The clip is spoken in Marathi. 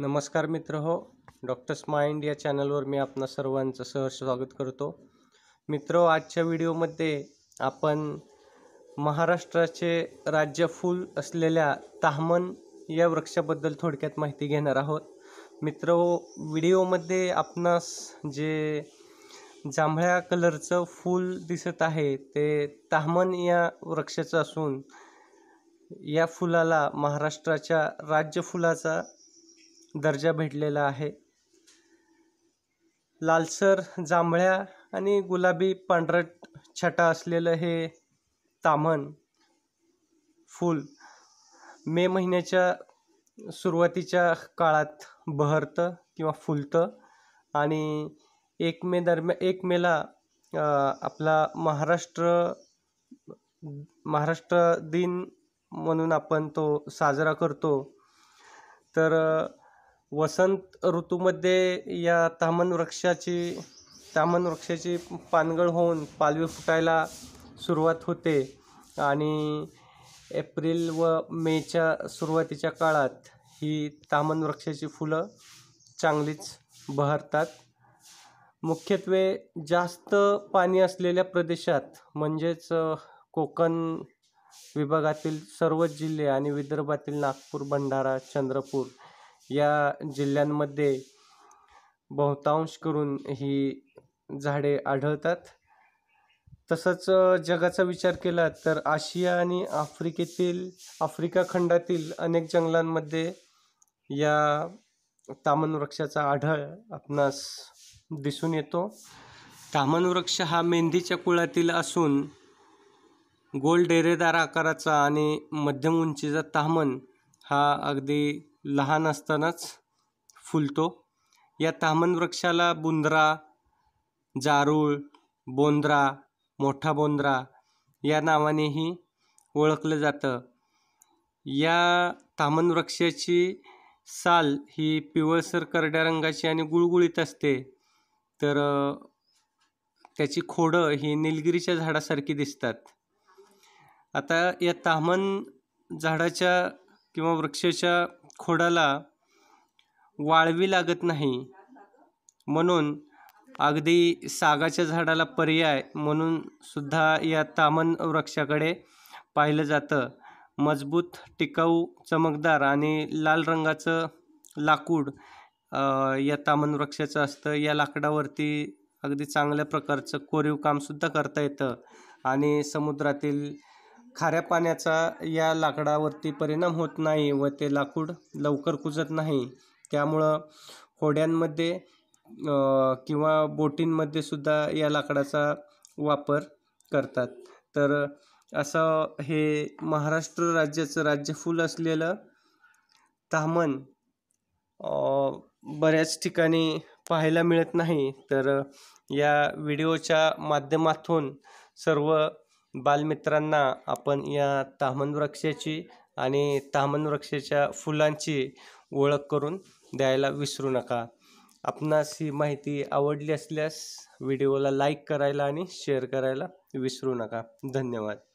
नमस्कार मित्र हो डॉक्टर्स माइंड या चॅनलवर मी आपणा सर्वांचं सहर्ष स्वागत करतो मित्र हो, आजच्या व्हिडिओमध्ये आपण महाराष्ट्राचे राज्य फूल असलेल्या ताहमन या वृक्षाबद्दल थोडक्यात माहिती घेणार आहोत मित्र व्हिडिओमध्ये हो, आपणास जे जांभळ्या कलरचं फूल दिसत आहे ते ताहमन या वृक्षाचं असून या फुलाला महाराष्ट्राच्या राज्य फुलाचा दर्जा भेटलेला आहे लालसर जांभळ्या आणि गुलाबी पांढरट छटा असलेलं हे तामण फूल मे महिन्याच्या सुरुवातीच्या काळात बहरतं किंवा फुलतं आणि एक मे दरम्या एक मेला आपला महाराष्ट्र महाराष्ट्र दिन म्हणून आपण तो साजरा करतो तर वसंत ऋतूमध्ये या तामन वृक्षाची तामन वृक्षाची पानगळ होऊन पालवी फुटायला सुरुवात होते आणि एप्रिल व मेच्या सुरुवातीच्या काळात ही तामन वृक्षाची फुलं चांगलीच बहरतात मुख्यत्वे जास्त पाणी असलेल्या प्रदेशात म्हणजेच कोकण विभागातील सर्वच जिल्हे आणि विदर्भातील नागपूर भंडारा चंद्रपूर या जिल्ह्यांमध्ये बहुतांश करून ही झाडे आढळतात तसंच जगाचा विचार केला तर आशिया आणि आफ्रिकेतील आफ्रिका खंडातील अनेक जंगलांमध्ये या तामन वृक्षाचा आढळ आपणास दिसून येतो तामन वृक्ष हा मेंदीच्या कुळातील असून गोल डेरेदार आकाराचा आणि मध्यम उंचीचा तामन हा अगदी लहान असतानाच फुलतो या ताम्हण वृक्षाला बुंदरा जारूळ बोंद्रा मोठा बोंद्रा या नावानेही ओळखलं जातं या ताम्हण वृक्षाची साल ही पिवळसर करड्या रंगाची आणि गुळगुळीत असते तर त्याची खोडं ही निलगिरीच्या झाडासारखी दिसतात आता या ताम्हण झाडाच्या किंवा वृक्षाच्या खोडाला वाळवी लागत नाही म्हणून अगदी सागाच्या झाडाला पर्याय म्हणून सुद्धा या तामन वृक्षाकडे पाहिलं जातं मजबूत टिकाऊ चमकदार आणि लाल रंगाचं लाकूड या तामन वृक्षाचं असतं या लाकडावरती अगदी चांगल्या प्रकारचं कोरीव कामसुद्धा करता येतं आणि समुद्रातील खाऱ्या पाण्याचा या लाकडावरती परिणाम होत नाही व ते लाकूड लवकर कुजत नाही त्यामुळं होड्यांमध्ये किंवा बोटींमध्ये सुद्धा या लाकडाचा वापर करतात तर असं हे महाराष्ट्र राज्याचं राज्यफूल असलेलं तामन बऱ्याच ठिकाणी पाहायला मिळत नाही तर या व्हिडिओच्या माध्यमातून सर्व बालमित्रांना आपण या तामन वृक्षाची आणि तामन वृक्षाच्या फुलांची ओळख करून द्यायला विसरू नका आपणास ही माहिती आवडली असल्यास व्हिडिओला लाईक करायला आणि शेअर करायला विसरू नका धन्यवाद